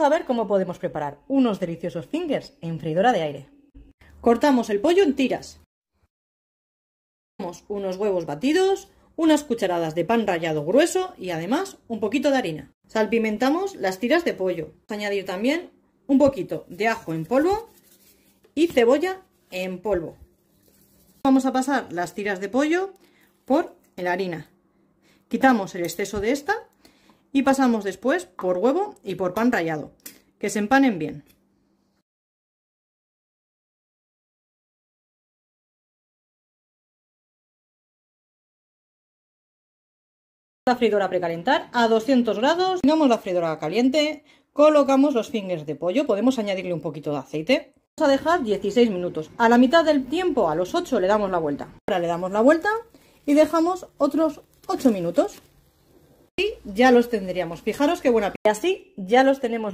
a ver cómo podemos preparar unos deliciosos fingers en freidora de aire. Cortamos el pollo en tiras. Unos huevos batidos, unas cucharadas de pan rallado grueso y además un poquito de harina. Salpimentamos las tiras de pollo. Añadir también un poquito de ajo en polvo y cebolla en polvo. Vamos a pasar las tiras de pollo por la harina. Quitamos el exceso de esta y pasamos después por huevo y por pan rallado, que se empanen bien. La fridora a precalentar a 200 grados, Tenemos la fridora caliente, colocamos los fingers de pollo, podemos añadirle un poquito de aceite. Vamos a dejar 16 minutos. A la mitad del tiempo, a los 8, le damos la vuelta. Ahora le damos la vuelta y dejamos otros 8 minutos ya los tendríamos. Fijaros que buena. Y así ya los tenemos